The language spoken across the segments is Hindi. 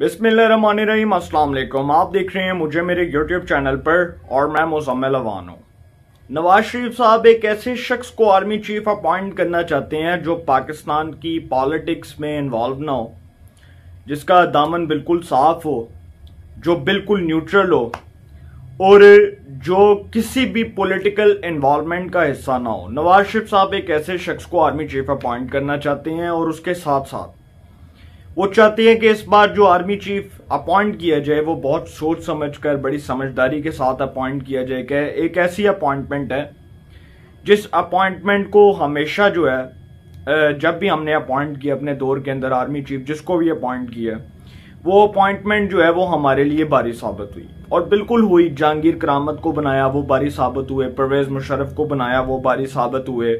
बिस्मिल्लाम असलम आप देख रहे हैं मुझे मेरे यूट्यूब चैनल पर और मैं मुजम्मिल अवान हूँ नवाज शरीफ साहब एक ऐसे शख्स को आर्मी चीफ अपॉइंट करना चाहते हैं जो पाकिस्तान की पॉलिटिक्स में इन्वॉल्व ना हो जिसका दामन बिल्कुल साफ हो जो बिल्कुल न्यूट्रल हो और जो किसी भी पोलिटिकल इन्वॉलमेंट का हिस्सा ना हो नवाज शरीफ साहब एक ऐसे शख्स को आर्मी चीफ अपॉइंट करना चाहते हैं और उसके साथ साथ वो चाहते हैं कि इस बार जो आर्मी चीफ अपॉइंट किया जाए वो बहुत सोच समझ कर बड़ी समझदारी के साथ अपॉइंट किया जाए कि एक ऐसी अपॉइंटमेंट है जिस अपॉइंटमेंट को हमेशा जो है जब भी हमने अपॉइंट किया अपने दौर के अंदर आर्मी चीफ जिसको भी अपॉइंट किया वो अपॉइंटमेंट जो है वो हमारे लिए बारी साबित हुई और बिल्कुल हुई जहांगीर करामत को बनाया वो बारी साबित हुए परवेज मुशरफ को बनाया वो बारी साबित हुए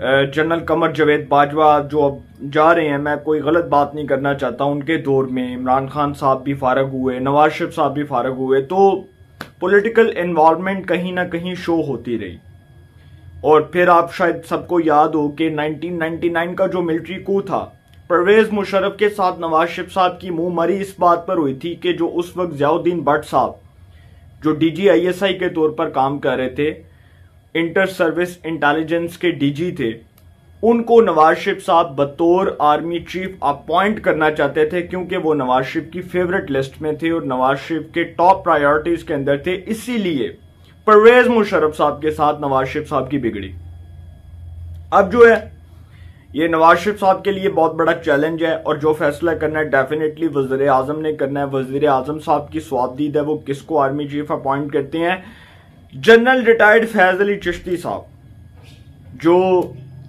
जनरल कमर जवेद बाजवा जो अब जा रहे हैं मैं कोई गलत बात नहीं करना चाहता उनके दौर में इमरान खान साहब भी फारग हुए नवाज शरीफ साहब भी फारग हुए तो पॉलिटिकल इन्वॉलमेंट कहीं ना कहीं शो होती रही और फिर आप शायद सबको याद हो कि 1999 का जो मिलिट्री कू था परवेज मुशरफ के साथ नवाज शरीफ साहब की मुंह मरी इस बात पर हुई थी कि जो उस वक्त जियाउद्दीन भट्ट साहब जो डी के तौर पर काम कर रहे थे इंटर सर्विस इंटेलिजेंस के डीजी थे उनको नवाज शरीफ साहब बतौर आर्मी चीफ अपॉइंट करना चाहते थे क्योंकि वो नवाज शरीफ की फेवरेट लिस्ट में थे और नवाज शरीफ के टॉप प्रायोरिटीज के अंदर थे इसीलिए परवेज मुशरफ साहब के साथ नवाज शरीफ साहब की बिगड़ी अब जो है ये नवाज शरीफ साहब के लिए बहुत बड़ा चैलेंज है और जो फैसला करना है डेफिनेटली वजीर आजम ने करना है वजीर आजम साहब की स्वाबदीद है वो किसको आर्मी चीफ अपॉइंट करते हैं जनरल रिटायर्ड फैज अली चिश्ती साहब जो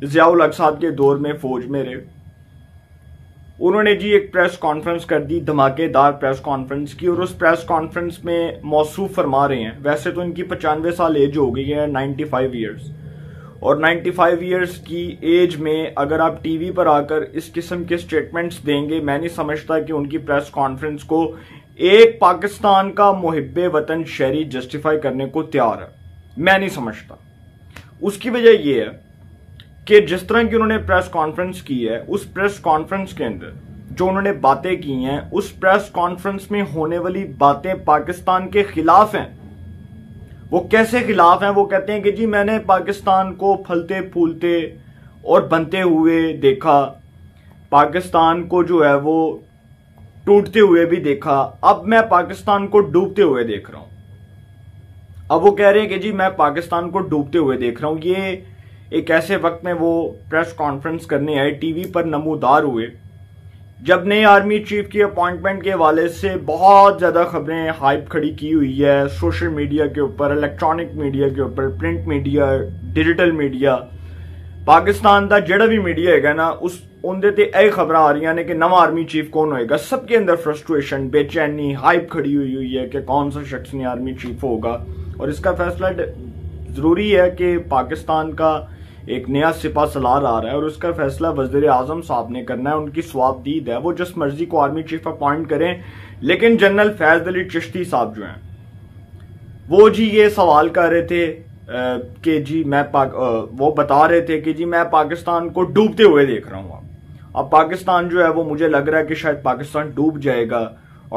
जियाउल हक साहब के दौर में फौज में रहे उन्होंने जी एक प्रेस कॉन्फ्रेंस कर दी धमाकेदार प्रेस कॉन्फ्रेंस की और उस प्रेस कॉन्फ्रेंस में मौसू फरमा रहे हैं वैसे तो इनकी पचानवे साल एज हो गई है नाइन्टी फाइव ईयर्स और 95 ईयर्स की एज में अगर आप टीवी पर आकर इस किस्म के स्टेटमेंट्स देंगे मैं नहीं समझता कि उनकी प्रेस कॉन्फ्रेंस को एक पाकिस्तान का मुहब वतन शहरी जस्टिफाई करने को तैयार है मैं नहीं समझता उसकी वजह यह है कि जिस तरह की उन्होंने प्रेस कॉन्फ्रेंस की है उस प्रेस कॉन्फ्रेंस के अंदर जो उन्होंने बातें की हैं उस प्रेस कॉन्फ्रेंस में होने वाली बातें पाकिस्तान के खिलाफ हैं वो कैसे खिलाफ हैं वो कहते हैं कि जी मैंने पाकिस्तान को फलते फूलते और बनते हुए देखा पाकिस्तान को जो है वो टूटते हुए भी देखा अब मैं पाकिस्तान को डूबते हुए देख रहा हूं अब वो कह रहे हैं कि जी मैं पाकिस्तान को डूबते हुए देख रहा हूं ये एक ऐसे वक्त में वो प्रेस कॉन्फ्रेंस करने आए टीवी पर नमोदार हुए जब नए आर्मी चीफ की अपॉइंटमेंट के हवाले से बहुत ज़्यादा खबरें हाइप खड़ी की हुई है सोशल मीडिया के ऊपर इलेक्ट्रॉनिक मीडिया के ऊपर print media digital media Pakistan का जोड़ा भी मीडिया है ना उस उनके ਤੇ ਇਹ ਖਬਰਾਂ ਆ ਰਹੀਆਂ ਨੇ ਕਿ ਨਵਾਂ ਆਰਮੀ ਚੀਫ ਕੌਣ ਹੋਏਗਾ ਸਭ ਦੇ ਅੰਦਰ ਫਰਸਟ੍ਰੇਸ਼ਨ ਬੇਚੈਨੀ ਹਾਈਪ हुई ਹੋਈ कि कौन सा शख्स नहीं आर्मी चीफ होगा और इसका फैसला ज़रूरी है कि पाकिस्तान का एक नया सिपा सलार आ रहा है और उसका फैसला वजीर आजम साहब ने करना है उनकी स्वाबदीद है वो जिस मर्जी को आर्मी चीफ अपॉइंट करें लेकिन जनरल फैज अली चिश्ती साहब जो हैं वो जी ये सवाल कर रहे थे कि जी मैं पाक, वो बता रहे थे कि जी मैं पाकिस्तान को डूबते हुए देख रहा हूँ अब पाकिस्तान जो है वो मुझे लग रहा है कि शायद पाकिस्तान डूब जाएगा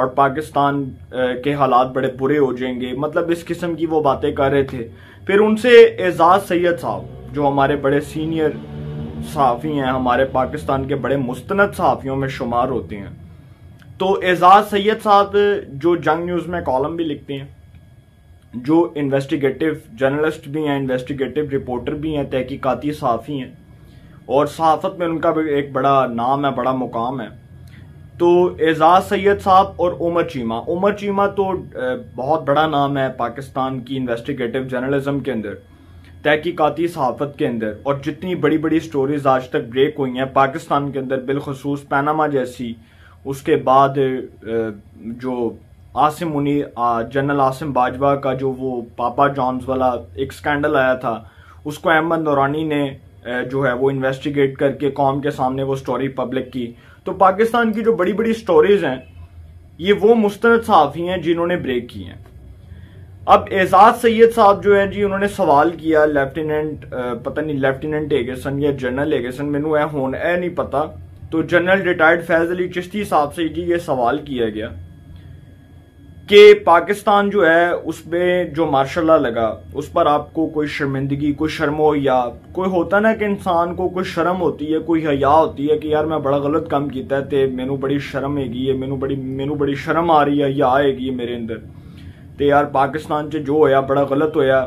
और पाकिस्तान के हालात बड़े बुरे हो जाएंगे मतलब इस किस्म की वो बातें कर रहे थे फिर उनसे एजाज सैयद साहब जो हमारे बड़े सीनियर सहाफ़ी हैं हमारे पाकिस्तान के बड़े मुस्तंद सहाफ़ियों में शुमार होते हैं तो एजाज सैयद साहब जो जंग न्यूज़ में कॉलम भी लिखते हैं जो इन्वेस्टिगेटिव जर्नलिस्ट भी हैं इन्वेस्टिगेटिव रिपोर्टर भी हैं तहकीकती सहाफ़ी हैं और सहाफ़त में उनका भी एक बड़ा नाम है बड़ा मुकाम है तो एजाज़ सैद साहब और उमर चीमा उमर चीमा तो बहुत बड़ा नाम है पाकिस्तान की इन्वेस्टिगेटिव जर्नलिज्म के अंदर तहकीकती सहाफ़त के अंदर और जितनी बड़ी बड़ी स्टोरीज आज तक ब्रेक हुई हैं पाकिस्तान के अंदर बिलखसूस पैनामा जैसी उसके बाद जो आसिम मुनी जनरल आसिम बाजवा का जो वो पापा जॉन्स वाला एक स्कैंडल आया था उसको अहमद नौरानी ने जो है वो इन्वेस्टिगेट करके कौम के सामने वो स्टोरी पब्लिक की तो पाकिस्तान की जो बड़ी बड़ी स्टोरीज हैं ये वो मुस्तरद साफी हैं जिन्होंने ब्रेक की हैं अब एजाज सैयद साहब जो है जी उन्होंने सवाल किया लेफ्टिनेंट पता नहीं लेफ्टिनेंट एगेसन या जनरल एगेसन मैनू ए होना नहीं पता तो जनरल रिटायर्ड फैज अली चिश्ती साहब से जी ये सवाल किया गया कि पाकिस्तान जो है उसमें जो मार्शल लगा उस पर आपको कोई शर्मिंदगी कोई शर्म हो या कोई होता ना कि इंसान को कोई शर्म होती है कोई हया होती है कि यार मैं बड़ा गलत काम किया है तो मैनू बड़ी शर्म हैगी है मैनू बड़ी मैनू बड़ी शर्म आ रही है या आएगी मेरे अंदर तो यार पाकिस्तान च जो होया बड़ा गलत होया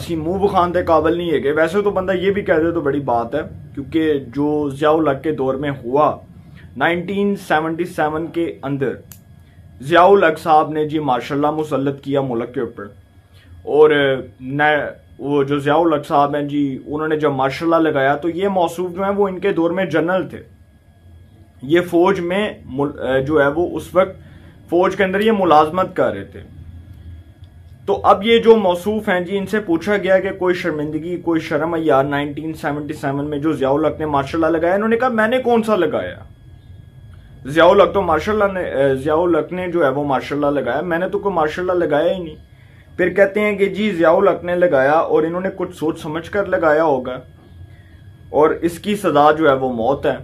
असी मूँह बखान के काबिल नहीं है वैसे तो बंदा ये भी कह दे तो बड़ी बात है क्योंकि जो जयाउल के दौर में हुआ 1977 के अंदर जियाउल हक साहब ने जी माशाल्लाह मुसलत किया मुल्क के ऊपर और न वो जो जियाउल हक साहब हैं जी उन्होंने जब माशाल्लाह लगाया तो ये मौसू जो है वो इनके दौर में जनरल थे ये फौज में जो है वो उस वक्त फौज के अंदर ये मुलाजमत कर रहे थे तो अब ये जो मौसूफ हैं जी इनसे पूछा गया कि कोई शर्मिंदगी कोई शर्म यार 1977 में जो जियाउल हक ने माशाल्लाह लगाया इन्होंने कहा मैंने कौन सा लगाया जियाउल हक तो मार्शल ने जियाउल हक ने जो है वो मार्शल लगाया मैंने तो कोई मार्शल लगाया ही नहीं फिर कहते हैं कि जी जियाउल हक ने लगाया और इन्होंने कुछ सोच समझ कर लगाया होगा और इसकी सजा जो है वो मौत है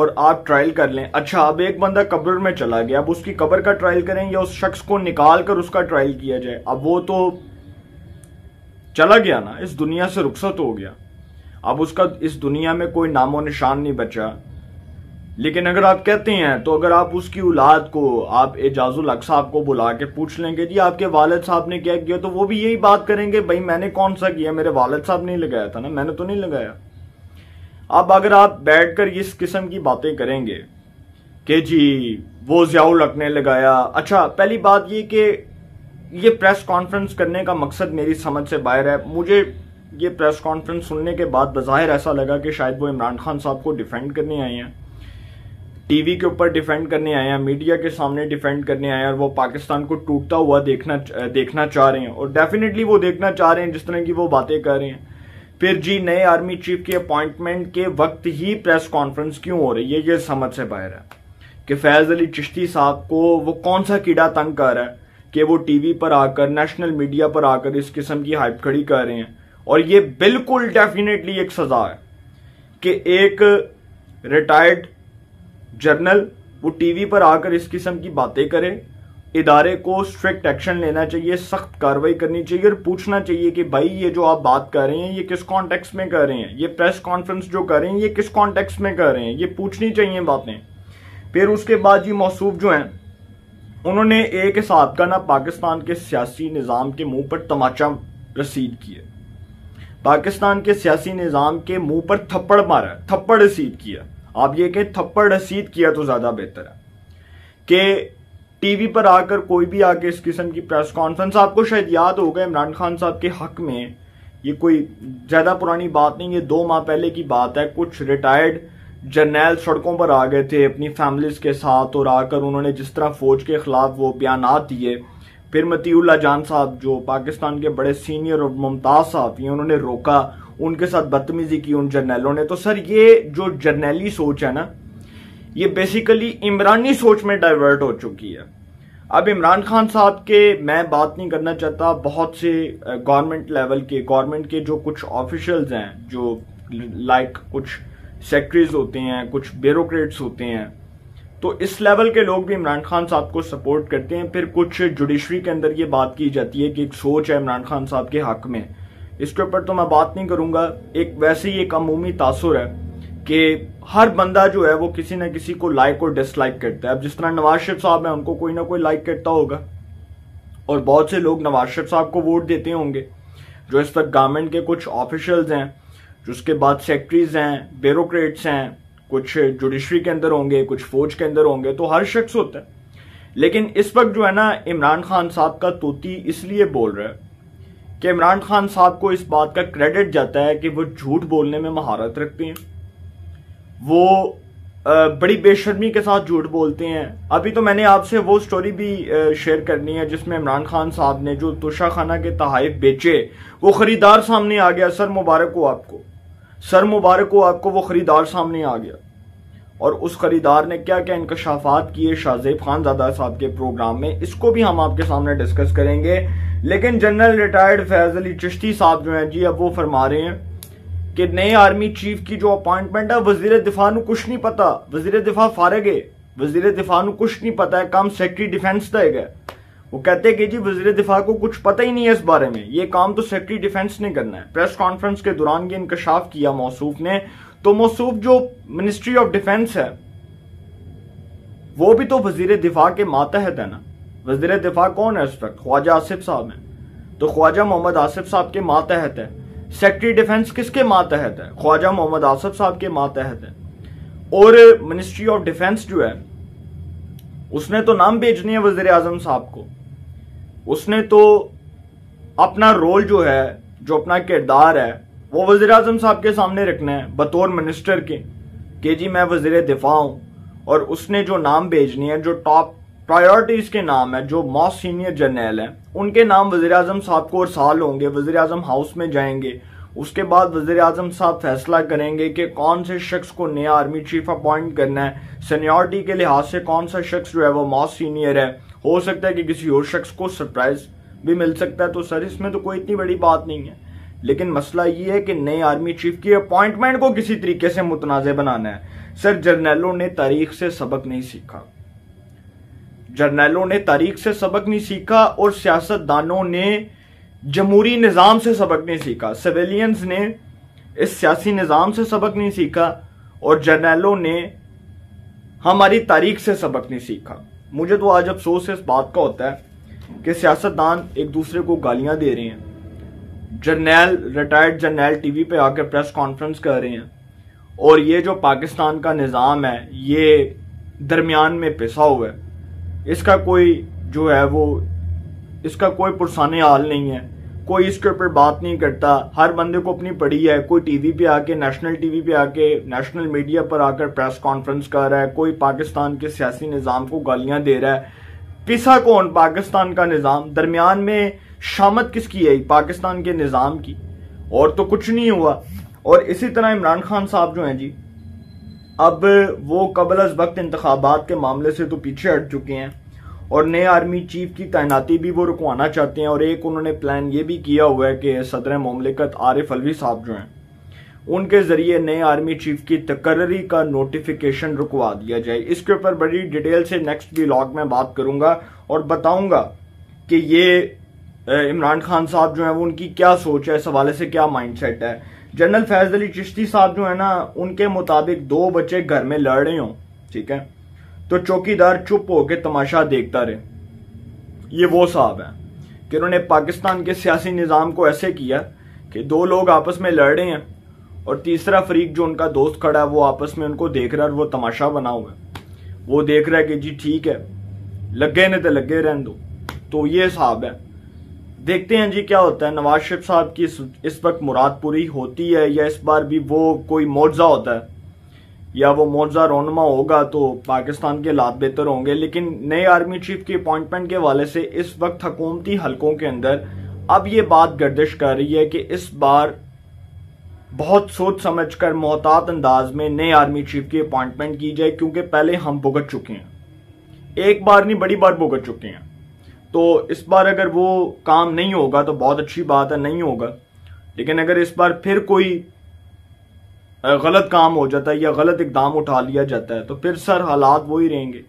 और आप ट्रायल कर लें अच्छा अब एक बंदा कब्र में चला गया अब उसकी कब्र का ट्रायल करें या उस शख्स को निकाल कर उसका ट्रायल किया जाए अब वो तो चला गया ना इस दुनिया से रुखसत हो गया अब उसका इस दुनिया में कोई नामो निशान नहीं बचा लेकिन अगर आप कहते हैं तो अगर आप उसकी औलाद को आप एजाजुल अक साहब को बुला के पूछ लेंगे जी आपके वालद साहब ने क्या किया तो वो भी यही बात करेंगे भाई मैंने कौन सा किया मेरे वालद साहब ने लगाया था ना मैंने तो नहीं लगाया अब अगर आप बैठकर इस किस्म की बातें करेंगे कि जी वो जियाउल हक ने लगाया अच्छा पहली बात ये कि ये प्रेस कॉन्फ्रेंस करने का मकसद मेरी समझ से बाहर है मुझे ये प्रेस कॉन्फ्रेंस सुनने के बाद बाहर ऐसा लगा कि शायद वो इमरान खान साहब को डिफेंड करने आए हैं टीवी के ऊपर डिफेंड करने आए हैं मीडिया के सामने डिफेंड करने आए हैं और वो पाकिस्तान को टूटता हुआ देखना देखना चाह रहे हैं और डेफिनेटली वो देखना चाह रहे हैं जिस तरह की वो बातें कर रहे हैं फिर जी नए आर्मी चीफ की अपॉइंटमेंट के वक्त ही प्रेस कॉन्फ्रेंस क्यों हो रही है ये समझ से बाहर है कि फैज अली चिश्ती साहब को वो कौन सा कीड़ा तंग कर रहा है कि वो टीवी पर आकर नेशनल मीडिया पर आकर इस किस्म की हाइप खड़ी कर रहे हैं और ये बिल्कुल डेफिनेटली एक सजा है कि एक रिटायर्ड जर्नल वो टीवी पर आकर इस किस्म की बातें करे इदारे को स्ट्रिक्ट एक्शन लेना चाहिए सख्त कार्रवाई करनी चाहिए और पूछना चाहिए कि भाई ये जो आप बात कर रहे हैं ये किस कॉन्टेक्स में कर रहे हैं ये प्रेस कॉन्फ्रेंस जो कर रहे हैं ये किस कॉन्टेक्स में कर रहे हैं ये पूछनी चाहिए बातें फिर उसके बाद ये मौसू जो हैं उन्होंने एक हिसाब का ना पाकिस्तान के सियासी निज़ाम के मुंह पर तमाचा रसीद किया पाकिस्तान के सियासी निज़ाम के मुंह पर थप्पड़ मारा थप्पड़ रसीद किया आप ये कि थप्पड़ रसीद किया तो ज़्यादा बेहतर है कि टीवी पर आकर कोई भी आके इस किस्म की प्रेस कॉन्फ्रेंस आपको शायद याद होगा इमरान खान साहब के हक में ये कोई ज़्यादा पुरानी बात नहीं ये दो माह पहले की बात है कुछ रिटायर्ड जर्नैल सड़कों पर आ गए थे अपनी फैमिलीज के साथ और आकर उन्होंने जिस तरह फौज के खिलाफ वो बयान दिए फिर मतीउल्ला जान साहब जो पाकिस्तान के बड़े सीनियर और मुमताज़ साहब थे उन्होंने रोका उनके साथ बदतमीजी की उन जर्नैलों ने तो सर ये जो जर्नैली सोच है ना ये बेसिकली इमरानी सोच में डाइवर्ट हो चुकी है अब इमरान खान साहब के मैं बात नहीं करना चाहता बहुत से गवर्नमेंट लेवल के गवर्नमेंट के जो कुछ ऑफिशल्स हैं जो लाइक कुछ सेक्रेटरीज होते हैं कुछ ब्यूरोक्रेट्स होते हैं तो इस लेवल के लोग भी इमरान खान साहब को सपोर्ट करते हैं फिर कुछ जुडिशरी के अंदर ये बात की जाती है कि एक सोच है इमरान खान साहब के हक में इसके ऊपर तो मैं बात नहीं करूंगा एक वैसे ही एक अमूमी तासुर है कि हर बंदा जो है वो किसी ना किसी को लाइक और डिसलाइक करता है अब जिस तरह नवाज शरीफ साहब है उनको कोई ना कोई लाइक करता होगा और बहुत से लोग नवाज शरीफ साहब को वोट देते होंगे जो इस तक गवर्नमेंट के कुछ ऑफिशल्स हैं जो उसके बाद सेक्रेटरीज हैं ब्यूरोक्रेट्स हैं कुछ जुडिशरी के अंदर होंगे कुछ फौज के अंदर होंगे तो हर शख्स होता है लेकिन इस वक्त जो है ना इमरान खान साहब का तोती इसलिए बोल रहा है कि इमरान खान साहब को इस बात का क्रेडिट जाता है कि वो झूठ बोलने में महारत रखते हैं वो बड़ी बेशर्मी के साथ झूठ बोलते हैं अभी तो मैंने आपसे वो स्टोरी भी शेयर करनी है जिसमें इमरान खान साहब ने जो तोशा खाना के तहफ बेचे वो खरीदार सामने आ गया सर मुबारक हो आपको सर मुबारक हो आपको वो खरीदार सामने आ गया और उस खरीदार ने क्या क्या इंकशाफात किए शाहजेब खानजादा साहब के प्रोग्राम में इसको भी हम आपके सामने डिस्कस करेंगे लेकिन जनरल रिटायर्ड फैज अली चिश्ती साहब जो है जी अब वो फरमा रहे हैं कि नए आर्मी चीफ की जो अपॉइंटमेंट है वजीर दिफा न कुछ नहीं पता वजीर दिफा फारग है वजीर दिफा न कुछ नहीं पता है काम सेक्रेटरी डिफेंस तय गए वो कहते हैं कि जी वजीर दिफा को कुछ पता ही नहीं है इस बारे में ये काम तो सेक्रेटरी डिफेंस ने करना है प्रेस कॉन्फ्रेंस के दौरान ये इंकशाफ किया मौसू ने तो मौसूफ जो मिनिस्ट्री ऑफ डिफेंस है वो भी तो वजीर दिफा के मातहत है ना वजीर दिफा कौन है उस वक्त ख्वाजा आसिफ साहब है तो ख्वाजा मोहम्मद आसिफ साहब के मातहत है सेक्रेटरी डिफेंस किसके मातहत है ख्वाजा मोहम्मद आसिफ साहब के मातहत है और मिनिस्ट्री ऑफ डिफेंस जो है उसने तो नाम भेजनी है वजीर आजम साहब को उसने तो अपना रोल जो है जो अपना किरदार है वो वजीर अजम साहब के सामने रखना है बतौर मिनिस्टर के कि जी मैं वजीर दिफा हूँ और उसने जो नाम भेजने है जो टॉप प्रायोरिटीज के नाम है जो मोस्ट सीनियर जनरल है उनके नाम वजीर अजम साहब को और साल होंगे वजीर अजम हाउस में जाएंगे उसके बाद वजीर अजम साहब फैसला करेंगे कि कौन से शख्स को नया आर्मी चीफ अपॉइंट करना है सीनियरिटी के लिहाज से कौन सा शख्स जो है वो मोस्ट सीनियर है हो सकता है कि किसी और शख्स को सरप्राइज भी मिल सकता है तो सर इसमें तो कोई इतनी बड़ी बात नहीं है लेकिन मसला ये है कि नए आर्मी चीफ की अपॉइंटमेंट को किसी तरीके से मुतनाज़ बनाना है सर जर्नैलों ने तारीख से सबक नहीं सीखा जर्नैलों ने तारीख से सबक नहीं सीखा और सियासतदानों ने जमहूरी निज़ाम से सबक नहीं सीखा सिविलियंस ने इस सियासी निज़ाम से सबक नहीं सीखा और जर्नैलों ने हमारी तारीख से सबक नहीं सीखा मुझे तो आज अफसोस इस बात का होता है कि सियासतदान एक दूसरे को गालियां दे रहे हैं जर्नैल रिटायर्ड जर्नैल टीवी पे आकर प्रेस कॉन्फ्रेंस कर रहे हैं और ये जो पाकिस्तान का निज़ाम है ये दरमियान में पिसा हुआ है इसका कोई जो है वो इसका कोई पुरसान हाल नहीं है कोई इसके ऊपर बात नहीं करता हर बंदे को अपनी पड़ी है कोई टीवी पे आके नेशनल टीवी पे आके नेशनल मीडिया पर आकर प्रेस कॉन्फ्रेंस कर रहा है कोई पाकिस्तान के सियासी निज़ाम को गालियां दे रहा है पिसा कौन पाकिस्तान का निज़ाम दरमियान में शामत किसकी आई पाकिस्तान के निज़ाम की और तो कुछ नहीं हुआ और इसी तरह इमरान खान साहब जो हैं जी अब वो कबल अज वक्त इंतबात के मामले से तो पीछे हट चुके हैं और नए आर्मी चीफ की तैनाती भी वो रुकवाना चाहते हैं और एक उन्होंने प्लान ये भी किया हुआ है कि सदर ममलिकत आरिफ अलवी साहब जो हैं उनके जरिए नए आर्मी चीफ की तकर्री का नोटिफिकेशन रुकवा दिया जाए इसके ऊपर बड़ी डिटेल से नेक्स्ट ब्लॉग में बात करूंगा और बताऊंगा कि ये इमरान खान साहब जो है वो उनकी क्या सोच है इस हवाले से क्या माइंडसेट है जनरल फैज अली चिश्ती साहब जो है ना उनके मुताबिक दो बच्चे घर में लड़ रहे हो ठीक है तो चौकीदार चुप होके तमाशा देखता रहे ये वो साहब है कि उन्होंने पाकिस्तान के सियासी निज़ाम को ऐसे किया कि दो लोग आपस में लड़ रहे हैं और तीसरा फरीक जो उनका दोस्त खड़ा है वो आपस में उनको देख रहा है और वो तमाशा बना हुआ है वो देख रहा है कि जी ठीक है लगे ने तो लगे रहने दो तो ये हिसाब है देखते हैं जी क्या होता है नवाज शरीफ साहब की इस वक्त मुराद पूरी होती है या इस बार भी वो कोई मुआवजा होता है या वो मुआवजा रोनमा होगा तो पाकिस्तान के हालात बेहतर होंगे लेकिन नए आर्मी चीफ की अपॉइंटमेंट के हवाले से इस वक्त हकूमती हलकों के अंदर अब ये बात गर्दिश कर रही है कि इस बार बहुत सोच समझ कर मोहतात अंदाज में नए आर्मी चीफ की अपॉइंटमेंट की जाए क्योंकि पहले हम भुगत चुके हैं एक बार नहीं बड़ी बार भुगत चुके हैं तो इस बार अगर वो काम नहीं होगा तो बहुत अच्छी बात है नहीं होगा लेकिन अगर इस बार फिर कोई गलत काम हो जाता है या गलत इकदाम उठा लिया जाता है तो फिर सर हालात वही रहेंगे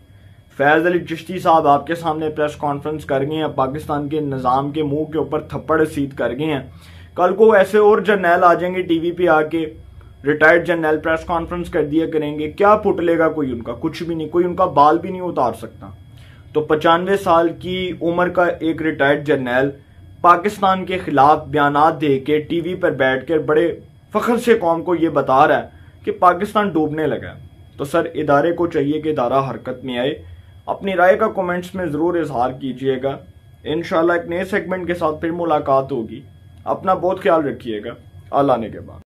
फैज़ अली चिश्ती साहब आपके सामने प्रेस कॉन्फ्रेंस कर गए हैं पाकिस्तान के निज़ाम के मुंह के ऊपर थप्पड़ सीध कर गए हैं कल को ऐसे और जर्नैल आ जाएंगे टीवी पे आके रिटायर्ड जर्नैल प्रेस कॉन्फ्रेंस कर दिया करेंगे क्या लेगा कोई उनका कुछ भी नहीं कोई उनका बाल भी नहीं उतार सकता तो पचानवे साल की उम्र का एक रिटायर्ड जर्नैल पाकिस्तान के खिलाफ बयान दे के टीवी पर बैठ कर बड़े फख्र से कौम को ये बता रहा है कि पाकिस्तान डूबने लगा है तो सर इदारे को चाहिए कि इदारा हरकत में आए अपनी राय का कमेंट्स में ज़रूर इजहार कीजिएगा इन एक नए सेगमेंट के साथ फिर मुलाकात होगी अपना बहुत ख्याल रखिएगा आल आने के बाद